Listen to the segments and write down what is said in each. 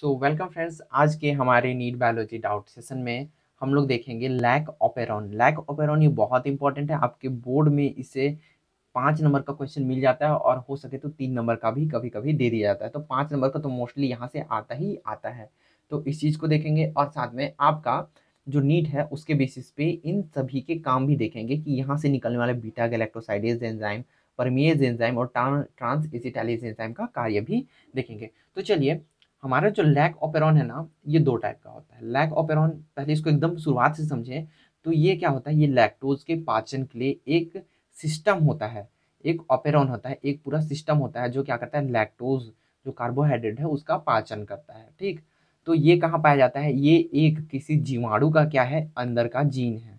so welcome friends आज के हमारे नीट बायोलॉजी डाउट सेशन में हम लोग देखेंगे लैक ऑपेरॉन लैक ऑपेरॉन ये बहुत इंपॉर्टेंट है आपके बोर्ड में इसे पाँच नंबर का क्वेश्चन मिल जाता है और हो सके तो तीन नंबर का भी कभी कभी दे दिया जाता है तो पाँच नंबर का तो मोस्टली यहाँ से आता ही आता है तो इस चीज़ को देखेंगे और साथ में आपका जो नीट है उसके बेसिस पे इन सभी के काम भी देखेंगे कि यहाँ से निकलने वाले beta galactosidase enzyme permease enzyme और ट्रांस एसिटाइलेज एंजाइम का कार्य भी देखेंगे तो चलिए हमारा जो लैक ऑपेरॉन है ना ये दो टाइप का होता है लैक ऑपेरॉन पहले इसको एकदम शुरुआत से समझें तो ये क्या होता है ये लैक्टोज के पाचन के लिए एक सिस्टम होता है एक ऑपेरॉन होता है एक पूरा सिस्टम होता है जो क्या करता है लैक्टोज जो कार्बोहाइड्रेट है उसका पाचन करता है ठीक तो ये कहाँ पाया जाता है ये एक किसी जीवाणु का क्या है अंदर का जीन है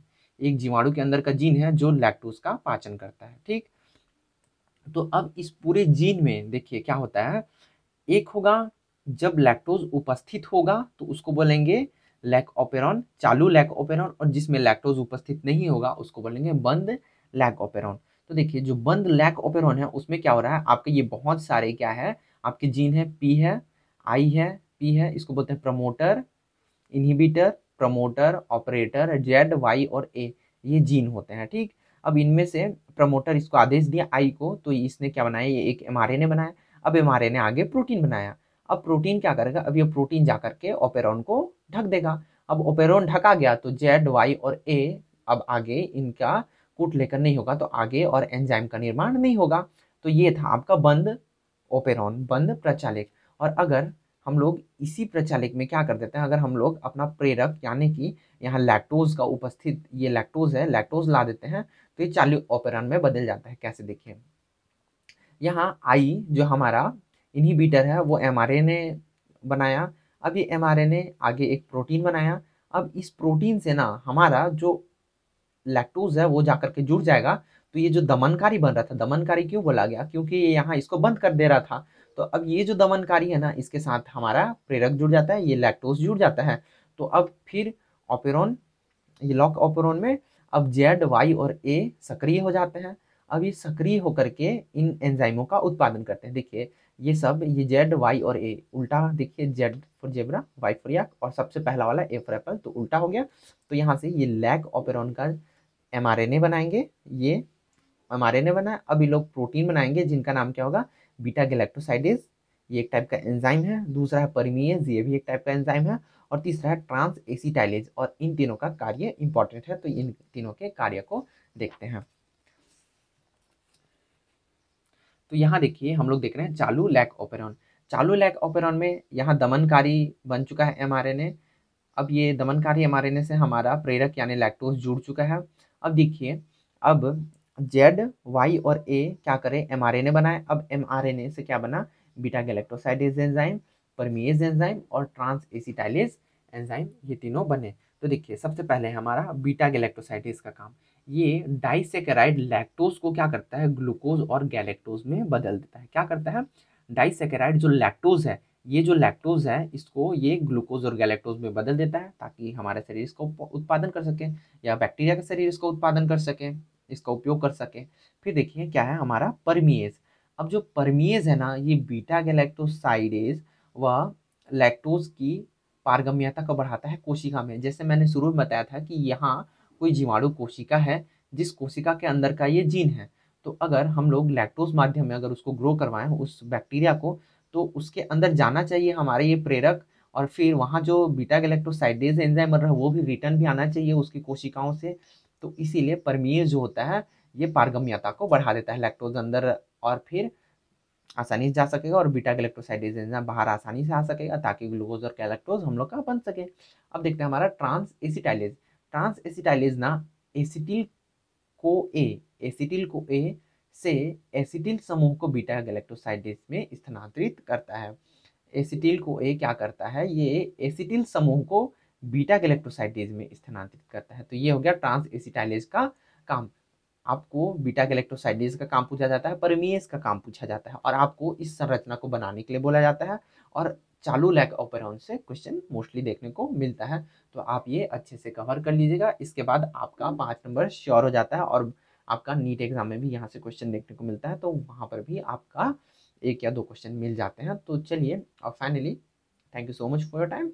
एक जीवाणु के अंदर का जीन है जो लैक्टोज का पाचन करता है ठीक तो अब इस पूरे जीन में देखिए क्या होता है एक होगा जब लैक्टोज उपस्थित होगा तो उसको बोलेंगे लैक लैकोपेरॉन चालू लैक लैकोपेरॉन और जिसमें लैक्टोज उपस्थित नहीं होगा उसको बोलेंगे बंद लैक लैकोपेरॉन तो देखिए जो बंद लैक लैकोपेरॉन है उसमें क्या हो रहा है आपके ये बहुत सारे क्या है आपके जीन है पी है आई है पी है इसको बोलते हैं promoter inhibitor promoter operator Z Y और ए ये जीन होते हैं ठीक अब इनमें से प्रमोटर इसको आदेश दिया आई को तो इसने क्या बनाया ये एक एम बनाया अब एम आगे प्रोटीन बनाया अब प्रोटीन क्या करेगा अब ये प्रोटीन जा करके ओपेरॉन को ढक देगा अब ओपेरॉन ढका गया तो जेड वाई और ए अब आगे इनका कूट लेकर नहीं होगा तो आगे और एंजाइम का निर्माण नहीं होगा तो ये था आपका बंद ओपेरॉन बंद प्रचालिक और अगर हम लोग इसी प्रचालिक में क्या कर देते हैं अगर हम लोग अपना प्रेरक यानी कि यहाँ लैक्टोज का उपस्थित ये लैक्टोज है लैक्टोज ला देते हैं तो ये चालू ओपेरॉन में बदल जाता है कैसे देखिए यहाँ आई जो हमारा इनहिबिटर है वो एम ने बनाया अब ये एम ने आगे एक प्रोटीन बनाया अब इस प्रोटीन से ना हमारा जो लैक्टोज है वो जाकर के जुड़ जाएगा तो ये जो दमनकारी बन रहा था दमनकारी क्यों बोला गया क्योंकि ये यहाँ इसको बंद कर दे रहा था तो अब ये जो दमनकारी है ना इसके साथ हमारा प्रेरक जुड़ जाता है ये लैक्टोज जुड़ जाता है तो अब फिर ऑपेरॉन ये लॉक ऑपेरॉन में अब जेड वाई और ए सक्रिय हो जाते हैं अब ये सक्रिय होकर के इन एंजाइमों का उत्पादन करते हैं देखिए ये सब ये जेड वाई और ए उल्टा देखिए Z for zebra Y for yak और सबसे पहला वाला ए फॉर एप्पल तो उल्टा हो गया तो यहाँ से ये लैग ऑपेरॉन का एम बनाएंगे ये एम आर बनाए अभी लोग प्रोटीन बनाएंगे जिनका नाम क्या होगा बीटा गलेक्टोसाइडेज ये एक टाइप का एंजाइम है दूसरा है परमीएज ये भी एक टाइप का एंजाइम है और तीसरा है ट्रांस एसीटाइलेज और इन तीनों का कार्य इंपॉर्टेंट है तो इन तीनों के कार्य को देखते हैं तो यहाँ देखिए हम लोग देख रहे हैं चालू लैक ओपेरॉन चालू लैक ओपेरॉन में यहाँ दमनकारी बन चुका है एम अब ये दमनकारी एम से हमारा प्रेरक यानी लैक्टोज जुड़ चुका है अब देखिए अब जेड वाई और ए क्या करें एम बनाए अब एम से क्या बना beta galactosidase enzyme permease enzyme और ट्रांस एसिटाइलिस एंजाइम ये तीनों बने तो देखिए सबसे पहले हमारा बीटा गैलेक्टोसाइटिस का काम ये डाइसेकेराइड लैक्टोज को क्या करता है ग्लूकोज और गैलेक्टोज में बदल देता है क्या करता है डाइसेकेराइड जो लैक्टोज है ये जो लैक्टोज है इसको ये ग्लूकोज और गैलेक्टोज में बदल देता है ताकि हमारे शरीर इसको उत्पादन कर सकें या बैक्टीरिया का शरीर इसका उत्पादन कर सकें इसका उपयोग कर सकें फिर देखिए क्या है हमारा परमिएज अब जो परमिएज है ना ये बीटा गैलेक्टोसाइडेज व लैक्टोज की पारगम्यता को बढ़ाता है कोशिका में जैसे मैंने शुरू में बताया था कि यहाँ कोई जीवाणु कोशिका है जिस कोशिका के अंदर का ये जीन है तो अगर हम लोग लैक्टोज माध्यम में अगर उसको ग्रो करवाएं उस बैक्टीरिया को तो उसके अंदर जाना चाहिए हमारे ये प्रेरक और फिर वहाँ जो बीटा गलेक्ट्रोसाइडेज एंजाइम बन रहा है वो भी रिटर्न भी आना चाहिए उसकी कोशिकाओं से तो इसीलिए परमीय जो होता है ये पारगम्यता को बढ़ा देता है लैक्टोज अंदर और फिर आसानी से जा सकेगा और बीटा गलेक्ट्रोसाइडेज बाहर आसानी से आ सकेगा ताकि ग्लूकोज और कैलेक्टोज हम लोग का बन सके अब देखते हैं हमारा ट्रांस एसिटाइलेज ट्रांस एसिटाइलेज ना एसिटिल को ए एसिटिल को ए से एसिटिल समूह को बीटा गलेक्ट्रोसाइडिस में स्थानांतरित करता है एसिटिल को ए क्या करता है ये एसिटिल समूह को बीटा गलेक्टोसाइडेज में स्थानांतरित करता है तो ये हो गया ट्रांस एसिटाइलेज का काम आपको बीटा गलेक्टोसाइडेज का काम पूछा जाता है परमीएस का काम पूछा जाता है और आपको इस संरचना को बनाने के लिए बोला जाता है और चालू लैक ऑपेराउन से क्वेश्चन मोस्टली देखने को मिलता है तो आप ये अच्छे से कवर कर लीजिएगा इसके बाद आपका पाँच नंबर श्योर हो जाता है और आपका नीट एग्जाम में भी यहाँ से क्वेश्चन देखने को मिलता है तो वहाँ पर भी आपका एक या दो क्वेश्चन मिल जाते हैं तो चलिए और finally thank you so much for your time